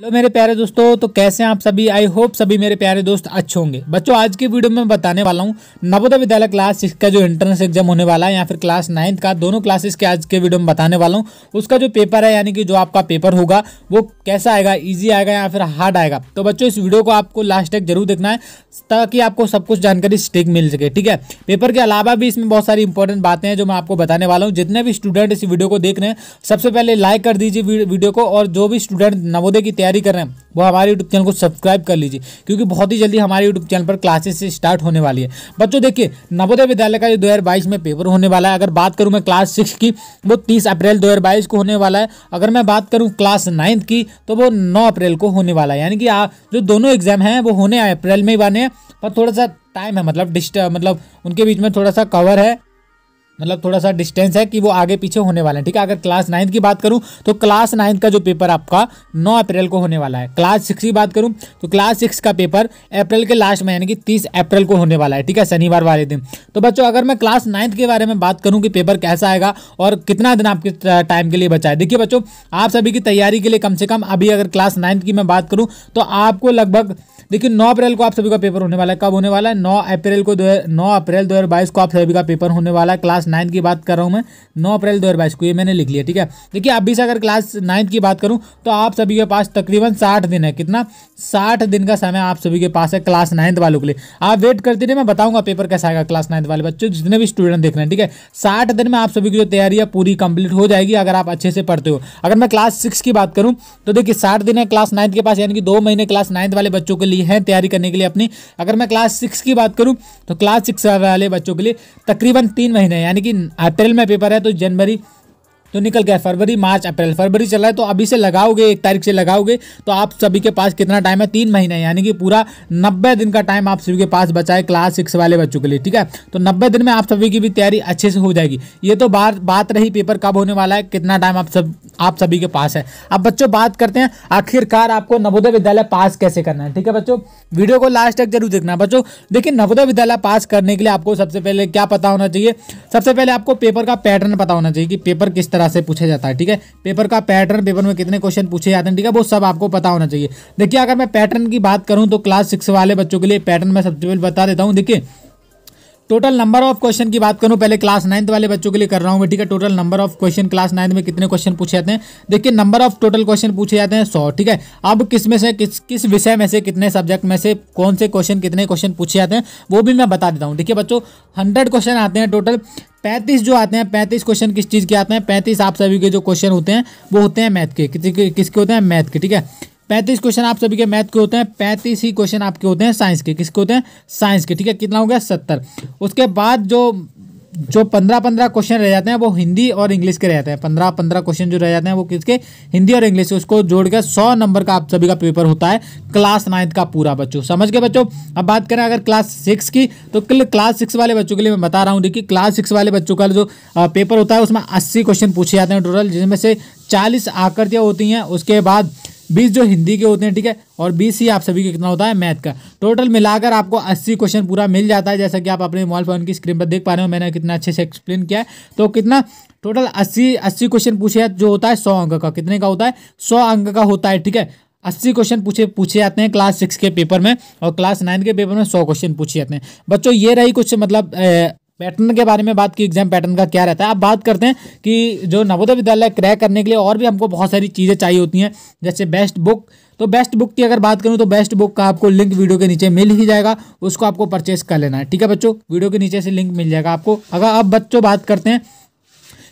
hello मेरे प्यारे दोस्तों तो कैसे हैं आप सभी आई होप सभी मेरे प्यारे दोस्त अच्छे होंगे बच्चों आज की वीडियो में बताने वाला हूँ नवोदय विद्यालय क्लास सिक्स का जो एंट्रेंस एग्जाम होने वाला है या फिर क्लास नाइन्थ का दोनों क्लासेस के आज के वीडियो में बताने वाला हूँ उसका जो पेपर है यानी कि जो आपका पेपर होगा वो कैसा आएगा ईजी आएगा या फिर हार्ड आएगा तो बच्चों इस वीडियो को आपको लास्ट तक जरूर देखना है ताकि आपको सब कुछ जानकारी स्टेक मिल सके ठीक है पेपर के अलावा भी इसमें बहुत सारी इंपॉर्टेंट बातें हैं जो मैं आपको बताने वाला हूँ जितने भी स्टूडेंट इस वीडियो को देख रहे हैं सबसे पहले लाइक कर दीजिए वीडियो को और जो भी स्टूडेंट नवोदय की तैयारी कर रहे हैं वो हमारे यूट्यूब चैनल को सब्सक्राइब कर लीजिए क्योंकि बहुत ही जल्दी हमारे यूट्यूब चैनल पर क्लासेस स्टार्ट होने वाली है बच्चों देखिए नवोदय विद्यालय का जो दो में पेपर होने वाला है अगर बात करूँ मैं क्लास सिक्स की वो तीस अप्रैल दो को होने वाला है अगर मैं बात करूँ क्लास नाइन्थ की तो वो नौ अप्रैल को होने वाला है यानी कि जो दोनों एग्जाम हैं वो होने अप्रैल में ही बने हैं पर थोड़ा सा टाइम है मतलब डिस्ट मतलब उनके बीच में थोड़ा सा कवर है मतलब थोड़ा सा डिस्टेंस है कि वो आगे पीछे होने वाला है ठीक है अगर क्लास नाइन्थ की बात करूँ तो क्लास नाइन्थ का जो पेपर आपका नौ अप्रैल को होने वाला है क्लास सिक्स की बात करूँ तो क्लास सिक्स का पेपर अप्रैल के लास्ट में यानी कि तीस अप्रैल को होने वाला है ठीक है शनिवार वाले दिन तो बच्चों अगर मैं क्लास नाइन्थ के बारे में बात करूँ कि पेपर कैसा आएगा और कितना दिन आपके टाइम के लिए बचाए देखिए बच्चों आप सभी की तैयारी के लिए कम से कम अभी अगर क्लास नाइन्थ की मैं बात करूँ तो आपको लगभग देखिए नौ अप्रैल को आप सभी का पेपर होने वाला है कब होने वाला है नौ अप्रैल को दो अप्रैल दो को आप सभी का पेपर होने वाला है क्लास क्लास नाइन्थ की बात कर रहा हूँ मैं नौ अप्रैल दो को ये मैंने लिख लिया ठीक है देखिए अब भी से अगर क्लास नाइन्थ की बात करूँ तो आप सभी के पास तकरीबन साठ दिन है कितना साठ दिन का समय आप सभी के पास है क्लास नाइन्थ वालों के लिए आप वेट करते रहिए मैं बताऊँगा पेपर कैसा आएगा क्लास नाइन्थ वाले बच्चों जितने भी स्टूडेंट देख रहे हैं ठीक है साठ दिन में आप सभी की जो तैयारी है पूरी कंप्लीट हो जाएगी अगर आप अच्छे से पढ़ते हो अगर मैं क्लास सिक्स की बात करूँ तो देखिए साठ दिन है क्लास नाइन्थ के पास यानी कि दो महीने क्लास नाइन्थ वाले बच्चों के लिए हैं तैयारी करने के लिए अपनी अगर मैं क्लास सिक्स की बात करूँ तो क्लास सिक्स वाले बच्चों के लिए तकरीबन तीन महीने यानी यानी कि अप्रैल में पेपर है तो जनवरी जो तो निकल गया फरवरी मार्च अप्रैल फरवरी चल रहा है तो अभी से लगाओगे एक तारीख से लगाओगे तो आप सभी के पास कितना टाइम है तीन महीने यानी कि पूरा नब्बे दिन का टाइम आप सभी के पास बचाए क्लास सिक्स वाले बच्चों के लिए ठीक है तो नब्बे दिन में आप सभी की भी तैयारी अच्छे से हो जाएगी ये तो बात बात रही पेपर कब होने वाला है कितना टाइम आप सब आप सभी के पास है अब बच्चों बात करते हैं आखिरकार आपको नवोदय विद्यालय पास कैसे करना है ठीक है बच्चों वीडियो को लास्ट तक जरूर देखना बच्चों देखिए नवोदय विद्यालय पास करने के लिए आपको सबसे पहले क्या पता होना चाहिए सबसे पहले आपको पेपर का पैटर्न पता होना चाहिए कि पेपर किस तरह तरह से पूछा जाता है ठीक है पेपर का पैटर्न पेपर में कितने क्वेश्चन पूछे जाते हैं ठीक है वो सब आपको पता होना चाहिए देखिए अगर मैं पैटर्न की बात करूँ तो क्लास सिक्स वाले बच्चों के लिए पैटर्न मैं सबसे पहले बता देता हूँ देखिए टोटल नंबर ऑफ क्वेश्चन की बात करूं पहले क्लास नाइन्थ वाले बच्चों के लिए कर रहा हूं मैं ठीक है total number of question class ninth में कितने क्वेश्चन पूछे जाते हैं देखिए नंबर ऑफ टोटल क्वेश्चन पूछे जाते हैं सौ ठीक है अब किस में से किस किस विषय में से कितने सब्जेक्ट में से कौन से क्वेश्चन कितने क्वेश्चन पूछे जाते हैं वो भी मैं बता देता हूँ ठीक है बच्चों हंड्रेड क्वेश्चन आते हैं टोटल पैंतीस जो आते हैं पैंतीस क्वेश्चन किस चीज़ के आते हैं पैंतीस आप सभी के जो क्वेश्चन होते हैं वो होते हैं मैथ के किसके होते हैं मैथ के ठीक है पैंतीस क्वेश्चन आप सभी के मैथ के होते हैं पैंतीस ही क्वेश्चन आपके होते हैं साइंस के किसके होते हैं साइंस के ठीक है कितना हो गया सत्तर उसके बाद जो जो पंद्रह पंद्रह क्वेश्चन रह जाते हैं वो हिंदी और इंग्लिश के रह जाते हैं पंद्रह पंद्रह क्वेश्चन जो रह जाते हैं वो किसके हिंदी और इंग्लिश के उसको जोड़ के सौ नंबर का आप सभी का पेपर होता है क्लास नाइन्थ का पूरा बच्चों समझ गए बच्चों अब बात करें अगर क्लास सिक्स की तो क्लास सिक्स वाले बच्चों के लिए मैं बता रहा हूँ देखिए क्लास सिक्स वाले बच्चों का जो पेपर होता है उसमें अस्सी क्वेश्चन पूछे जाते हैं टोटल जिसमें से चालीस आकृतियाँ होती हैं उसके बाद बीस जो हिंदी के होते हैं ठीक है और बीस ही आप सभी का कितना होता है मैथ का टोटल मिलाकर आपको अस्सी क्वेश्चन पूरा मिल जाता है जैसा कि आप अपने मोबाइल फ़ोन की स्क्रीन पर देख पा रहे हो मैंने कितना अच्छे से एक्सप्लेन किया है तो कितना टोटल अस्सी अस्सी क्वेश्चन पूछे जो होता है सौ अंक का कितने का होता है सौ अंक का होता है ठीक है अस्सी क्वेश्चन पूछे पूछे जाते हैं क्लास सिक्स के पेपर में और क्लास नाइन के पेपर में सौ क्वेश्चन पूछे जाते हैं बच्चों ये रही कुछ मतलब पैटर्न के बारे में बात की एग्जाम पैटर्न का क्या रहता है अब बात करते हैं कि जो नवोदय विद्यालय क्रैक करने के लिए और भी हमको बहुत सारी चीज़ें चाहिए होती हैं जैसे बेस्ट बुक तो बेस्ट बुक की अगर बात करूँ तो बेस्ट बुक का आपको लिंक वीडियो के नीचे मिल ही जाएगा उसको आपको परचेस कर लेना है ठीक है बच्चों वीडियो के नीचे से लिंक मिल जाएगा आपको अगर अब बच्चों बात करते हैं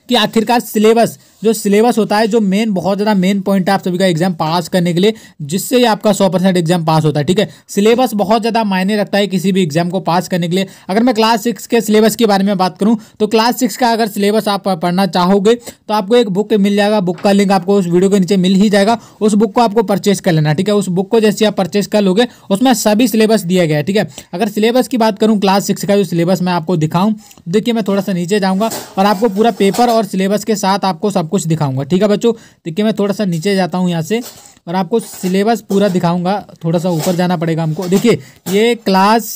कि आखिरकार सिलेबस जो सिलेबस होता है जो मेन बहुत ज़्यादा मेन पॉइंट है आप सभी का एग्जाम पास करने के लिए जिससे आपका सौ परसेंट एग्जाम पास होता है ठीक है सिलेबस बहुत ज़्यादा मायने रखता है किसी भी एग्जाम को पास करने के लिए अगर मैं क्लास सिक्स के सिलेबस के बारे में बात करूँ तो क्लास सिक्स का अगर सिलेबस आप पढ़ना चाहोगे तो आपको एक बुक मिल जाएगा बुक का लिंक आपको उस वीडियो के नीचे मिल ही जाएगा उस बुक को आपको परचेस कर लेना ठीक है उस बुक को जैसे आप परचेस कर लोगे उसमें सभी सिलेबस दिया गया है ठीक है अगर सिलेबस की बात करूँ क्लास सिक्स का जो सिलेबस मैं आपको दिखाऊँ देखिए मैं थोड़ा सा नीचे जाऊँगा और आपको पूरा पेपर और सिलेबस के साथ आपको सब कुछ दिखाऊंगा ठीक है बच्चों देखिए मैं थोड़ा सा नीचे जाता हूँ यहाँ से और आपको सिलेबस पूरा दिखाऊंगा थोड़ा सा ऊपर जाना पड़ेगा हमको देखिए ये क्लास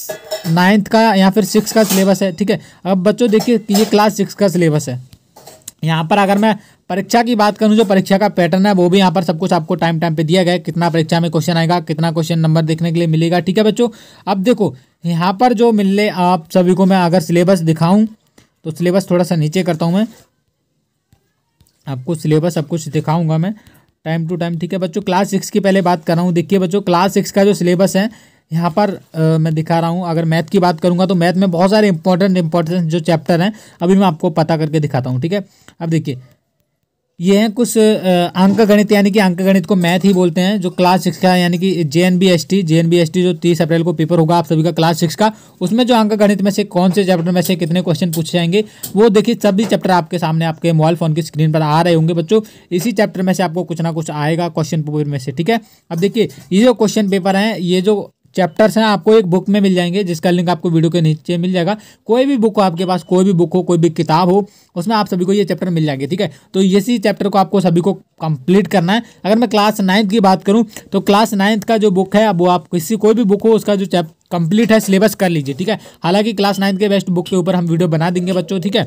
नाइन्थ का या फिर सिक्स का सिलेबस है ठीक है अब बच्चों देखिए ये क्लास सिक्स का सिलेबस है यहाँ पर अगर मैं परीक्षा की बात करूँ जो परीक्षा का पैटर्न है वो भी यहाँ पर सब कुछ आपको टाइम टाइम पे दिया गया है कितना परीक्षा में क्वेश्चन आएगा कितना क्वेश्चन नंबर देखने के लिए मिलेगा ठीक है बच्चों अब देखो यहाँ पर जो मिलने आप सभी को मैं अगर सिलेबस दिखाऊँ तो सिलेबस थोड़ा सा नीचे करता हूँ मैं आपको सिलेबस सब कुछ दिखाऊंगा मैं टाइम टू टाइम ठीक है बच्चों क्लास सिक्स की पहले बात कर रहा हूँ देखिए बच्चों क्लास सिक्स का जो सिलेबस है यहाँ पर आ, मैं दिखा रहा हूँ अगर मैथ की बात करूँगा तो मैथ में बहुत सारे इंपॉर्टेंट इंपॉर्टेंट जो चैप्टर हैं अभी मैं आपको पता करके दिखाता हूँ ठीक है अब देखिए ये हैं कुछ अंक गणित यानी कि अंक गणित को मैथ ही बोलते हैं जो क्लास सिक्स का यानी कि J N B S T J N B S T जो तीस अप्रैल को पेपर होगा आप सभी का क्लास सिक्स का उसमें जो अंक गणित में से कौन से चैप्टर में से कितने क्वेश्चन पूछे जाएंगे वो देखिए सभी चैप्टर आपके सामने आपके मोबाइल फोन की स्क्रीन पर आ रहे होंगे बच्चों इसी चैप्टर में से आपको कुछ ना कुछ आएगा क्वेश्चन पेपर में से ठीक है अब देखिए ये जो क्वेश्चन पेपर हैं ये जो चैप्टर्स हैं आपको एक बुक में मिल जाएंगे जिसका लिंक आपको वीडियो के नीचे मिल जाएगा कोई भी बुक हो आपके पास कोई भी बुक हो कोई भी किताब हो उसमें आप सभी को ये चैप्टर मिल जाएंगे ठीक है तो इसी चैप्टर को आपको सभी को कंप्लीट करना है अगर मैं क्लास नाइन्थ की बात करूँ तो क्लास नाइन्थ का जो बुक है वो आप किसी कोई भी बुक हो उसका जो चैप कंप्लीट है सिलेबस कर लीजिए ठीक है हालांकि क्लास नाइन्थ के बेस्ट बुक के ऊपर हम वीडियो बना देंगे बच्चों ठीक है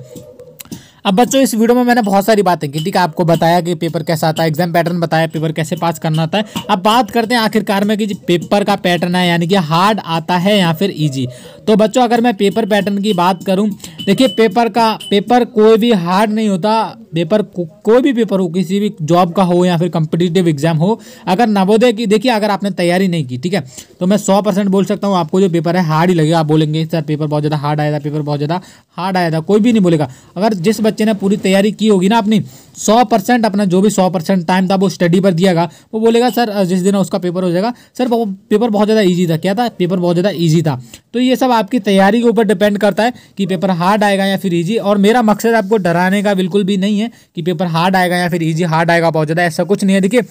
अब बच्चों इस वीडियो में मैंने बहुत सारी बातें की ठीक है आपको बताया कि पेपर कैसा आता है एग्जाम पैटर्न बताया पेपर कैसे पास करना आता है अब बात करते हैं आखिरकार में कि पेपर का पैटर्न है यानी कि हार्ड आता है या फिर ईजी तो बच्चों अगर मैं पेपर पैटर्न की बात करूँ देखिए पेपर का पेपर कोई भी हार्ड नहीं होता पेपर को, कोई भी पेपर हो किसी भी जॉब का हो या फिर कम्पिटिटिव एग्जाम हो अगर नवोदय की देखिए अगर आपने तैयारी नहीं की ठीक है तो मैं सौ परसेंट बोल सकता हूँ आपको जो पेपर है हार्ड ही लगेगा आप बोलेंगे सर पेपर बहुत ज़्यादा हार्ड आया था पेपर बहुत ज़्यादा हार्ड आया था कोई भी नहीं बोलेगा अगर जिस बच्चे ने पूरी तैयारी की होगी ना अपनी सौ परसेंट अपना जो भी सौ परसेंट टाइम था वो स्टडी पर गया वो बोलेगा सर जिस दिन उसका पेपर हो जाएगा सर वो पेपर बहुत ज़्यादा ईजी था क्या था पेपर बहुत ज़्यादा ईजी था तो ये सब आपकी तैयारी के ऊपर डिपेंड करता है कि पेपर हार्ड आएगा या फिर ईजी और मेरा मकसद आपको डराने का बिल्कुल भी नहीं है कि पेपर हार्ड आएगा या फिर ईजी हार्ड आएगा बहुत ज़्यादा ऐसा कुछ नहीं है देखिए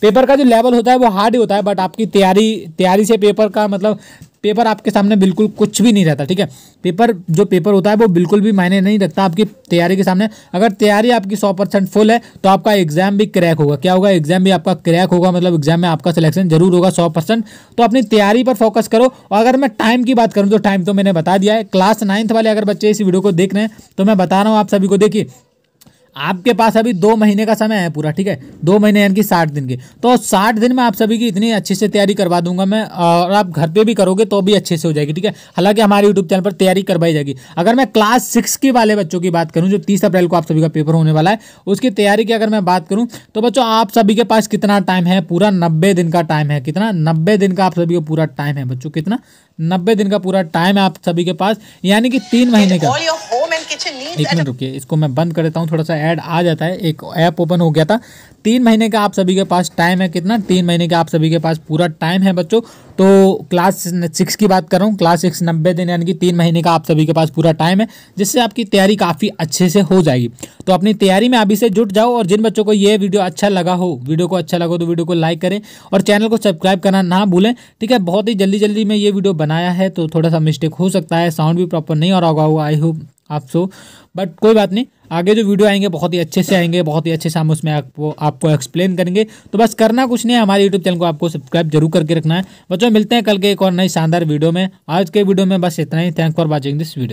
पेपर का जो लेवल होता है वो हार्ड ही होता है बट आपकी तैयारी तैयारी से पेपर का मतलब पेपर आपके सामने बिल्कुल कुछ भी नहीं रहता ठीक है पेपर जो पेपर होता है वो बिल्कुल भी मायने नहीं रखता आपकी तैयारी के सामने अगर तैयारी आपकी सौ परसेंट फुल है तो आपका एग्जाम भी क्रैक होगा क्या होगा एग्जाम भी आपका क्रैक होगा मतलब एग्जाम में आपका सिलेक्शन जरूर होगा सौ परसेंट तो अपनी तैयारी पर फोकस करो और अगर मैं टाइम की बात करूँ तो टाइम तो मैंने बता दिया है क्लास नाइन्थ वाले अगर बच्चे इस वीडियो को देख रहे हैं तो मैं बता रहा हूँ आप सभी को देखिए आपके पास अभी दो महीने का समय है पूरा ठीक है दो महीने यानी कि साठ दिन के तो साठ दिन में आप सभी की इतनी अच्छे से तैयारी करवा दूंगा मैं और आप घर पे भी करोगे तो भी अच्छे से हो जाएगी ठीक है हालांकि हमारे यूट्यूब चैनल पर तैयारी करवाई जाएगी अगर मैं क्लास सिक्स के वाले बच्चों की बात करूँ जो तीस अप्रैल को आप सभी का पेपर होने वाला है उसकी तैयारी की अगर मैं बात करूँ तो बच्चों आप सभी के पास कितना टाइम है पूरा नब्बे दिन का टाइम है कितना नब्बे दिन का आप सभी का पूरा टाइम है बच्चों कितना नब्बे दिन का पूरा टाइम है आप सभी के पास यानी कि तीन महीने का एक मिनट रुकिए इसको मैं बंद कर देता हूँ थोड़ा सा ऐड आ जाता है एक ऐप ओपन हो गया था तीन महीने का आप सभी के पास टाइम है कितना तीन महीने का आप सभी के पास पूरा टाइम है बच्चों तो क्लास सिक्स की बात कर रहा हूँ क्लास सिक्स नब्बे दिन यानी कि तीन महीने का आप सभी के पास पूरा टाइम है जिससे आपकी तैयारी काफ़ी अच्छे से हो जाएगी तो अपनी तैयारी में अभी से जुट जाओ और जिन बच्चों को ये वीडियो अच्छा लगा हो वीडियो को अच्छा लगा तो वीडियो को लाइक करें और चैनल को सब्सक्राइब करना ना भूलें ठीक है बहुत ही जल्दी जल्दी मैं ये वीडियो बनाया है तो थोड़ा सा मिस्टेक हो सकता है साउंड भी प्रॉपर नहीं हो रहा होगा आई होप आप सो बट कोई बात नहीं आगे जो वीडियो आएंगे बहुत ही अच्छे से आएंगे बहुत ही अच्छे से हम उसमें आपको आपको एक्सप्लेन करेंगे तो बस करना कुछ नहीं है हमारे यूट्यूब चैनल को आपको सब्सक्राइब जरूर करके रखना है बच्चों मिलते हैं कल के एक और नई शानदार वीडियो में आज के वीडियो में बस इतना ही thank for watching this video